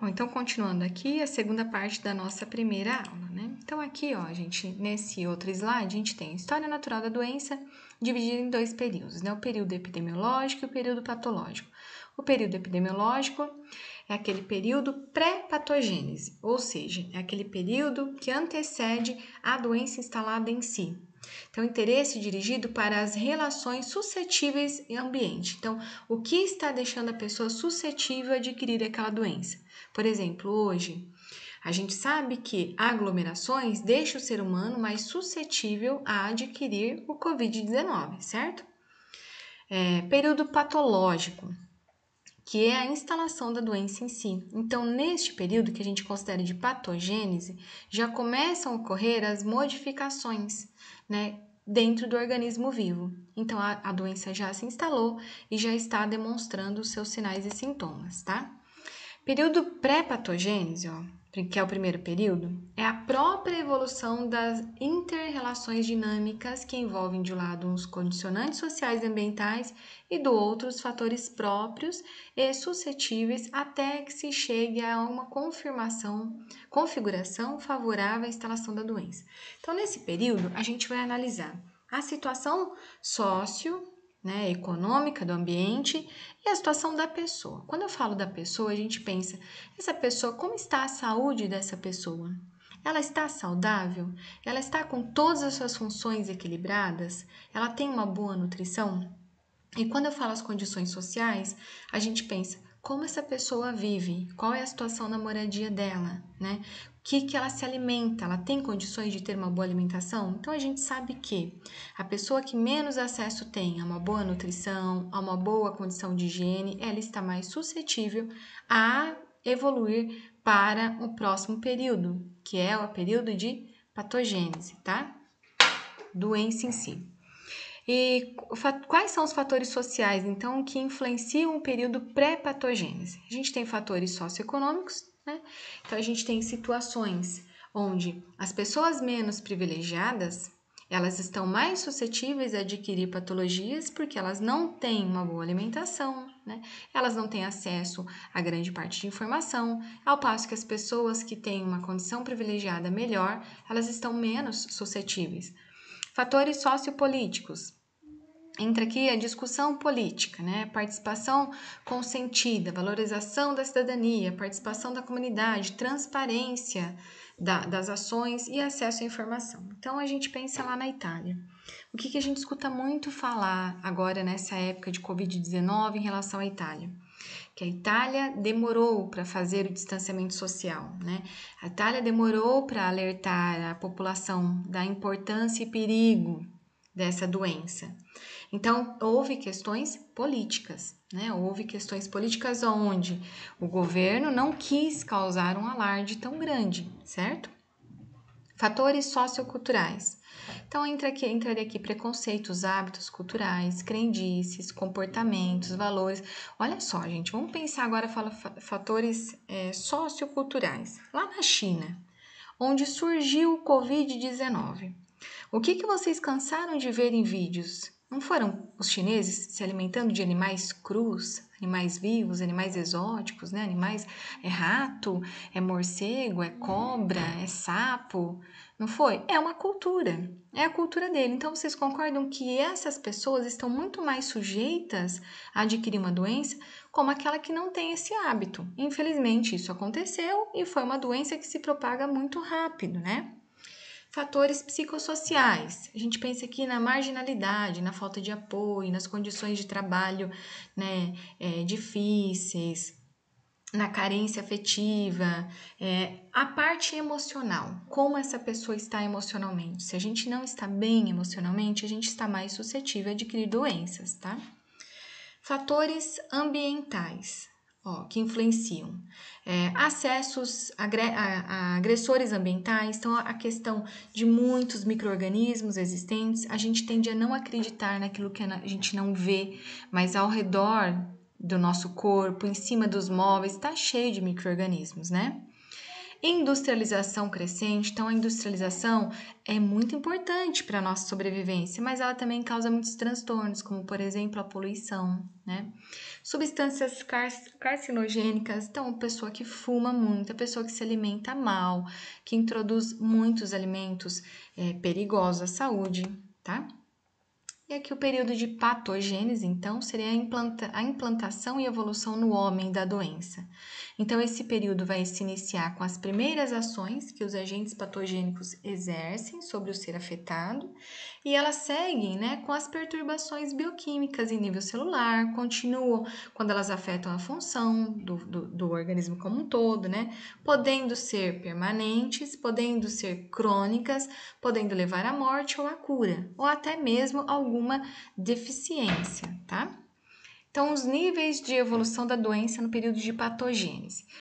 Bom, então continuando aqui, a segunda parte da nossa primeira aula, né? Então aqui, ó, gente, nesse outro slide, a gente tem a história natural da doença dividida em dois períodos, né? O período epidemiológico e o período patológico. O período epidemiológico é aquele período pré-patogênese, ou seja, é aquele período que antecede a doença instalada em si, então, interesse dirigido para as relações suscetíveis em ambiente. Então, o que está deixando a pessoa suscetível a adquirir aquela doença? Por exemplo, hoje, a gente sabe que aglomerações deixam o ser humano mais suscetível a adquirir o Covid-19, certo? É, período patológico que é a instalação da doença em si. Então, neste período que a gente considera de patogênese, já começam a ocorrer as modificações, né, dentro do organismo vivo. Então, a, a doença já se instalou e já está demonstrando os seus sinais e sintomas, tá? Período pré-patogênese, que é o primeiro período, é a própria evolução das interrelações dinâmicas que envolvem de um lado uns condicionantes sociais e ambientais e do outro os fatores próprios e suscetíveis até que se chegue a uma confirmação, configuração favorável à instalação da doença. Então, nesse período, a gente vai analisar a situação sócio né, econômica do ambiente e a situação da pessoa. Quando eu falo da pessoa, a gente pensa, essa pessoa, como está a saúde dessa pessoa? Ela está saudável? Ela está com todas as suas funções equilibradas? Ela tem uma boa nutrição? E quando eu falo as condições sociais, a gente pensa como essa pessoa vive, qual é a situação da moradia dela, né? que, que ela se alimenta, ela tem condições de ter uma boa alimentação? Então a gente sabe que a pessoa que menos acesso tem a uma boa nutrição, a uma boa condição de higiene, ela está mais suscetível a evoluir para o próximo período, que é o período de patogênese, tá? Doença em si. E quais são os fatores sociais, então, que influenciam o período pré-patogênese? A gente tem fatores socioeconômicos, né? Então a gente tem situações onde as pessoas menos privilegiadas elas estão mais suscetíveis a adquirir patologias porque elas não têm uma boa alimentação, né? elas não têm acesso a grande parte de informação, ao passo que as pessoas que têm uma condição privilegiada melhor, elas estão menos suscetíveis. Fatores sociopolíticos, entra aqui a discussão política, né? Participação consentida, valorização da cidadania, participação da comunidade, transparência da, das ações e acesso à informação. Então a gente pensa lá na Itália. O que, que a gente escuta muito falar agora nessa época de Covid-19 em relação à Itália? que a Itália demorou para fazer o distanciamento social, né? A Itália demorou para alertar a população da importância e perigo dessa doença. Então, houve questões políticas, né? Houve questões políticas onde o governo não quis causar um alarde tão grande, certo? Fatores socioculturais. Então, entra aqui, entraria aqui preconceitos, hábitos culturais, crendices, comportamentos, valores. Olha só, gente, vamos pensar agora, fala fatores é, socioculturais. Lá na China, onde surgiu o Covid-19, o que, que vocês cansaram de ver em vídeos? Não foram os chineses se alimentando de animais crus, animais vivos, animais exóticos, né? Animais é rato, é morcego, é cobra, é sapo. Não foi? É uma cultura. É a cultura dele. Então vocês concordam que essas pessoas estão muito mais sujeitas a adquirir uma doença como aquela que não tem esse hábito. Infelizmente, isso aconteceu e foi uma doença que se propaga muito rápido, né? Fatores psicossociais. A gente pensa aqui na marginalidade, na falta de apoio, nas condições de trabalho né, é, difíceis, na carência afetiva, é, a parte emocional, como essa pessoa está emocionalmente. Se a gente não está bem emocionalmente, a gente está mais suscetível a adquirir doenças, tá? Fatores ambientais ó, que influenciam. É, acessos a, a, agressores ambientais, então a questão de muitos micro-organismos existentes, a gente tende a não acreditar naquilo que a gente não vê, mas ao redor do nosso corpo, em cima dos móveis, está cheio de micro-organismos, né? Industrialização crescente, então a industrialização é muito importante para a nossa sobrevivência, mas ela também causa muitos transtornos, como por exemplo a poluição, né? Substâncias car carcinogênicas, então a pessoa que fuma muito, a pessoa que se alimenta mal, que introduz muitos alimentos é, perigosos à saúde, tá? E aqui o período de patogênese, então, seria a, implanta a implantação e evolução no homem da doença. Então, esse período vai se iniciar com as primeiras ações que os agentes patogênicos exercem sobre o ser afetado, e elas seguem né, com as perturbações bioquímicas em nível celular, continuam quando elas afetam a função do, do, do organismo como um todo, né, podendo ser permanentes, podendo ser crônicas, podendo levar à morte ou à cura, ou até mesmo algum alguma deficiência, tá? Então, os níveis de evolução da doença no período de patogênese.